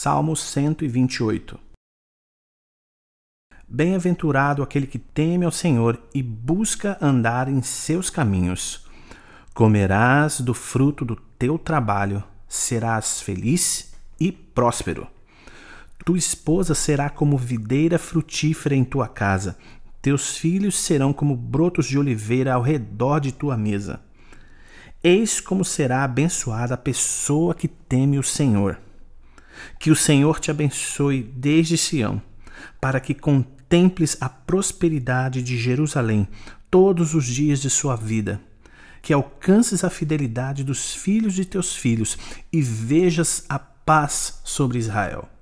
Salmo 128 Bem-aventurado aquele que teme ao Senhor e busca andar em seus caminhos. Comerás do fruto do teu trabalho, serás feliz e próspero. Tua esposa será como videira frutífera em tua casa, teus filhos serão como brotos de oliveira ao redor de tua mesa. Eis como será abençoada a pessoa que teme o Senhor. Que o Senhor te abençoe desde Sião, para que contemples a prosperidade de Jerusalém todos os dias de sua vida. Que alcances a fidelidade dos filhos de teus filhos e vejas a paz sobre Israel.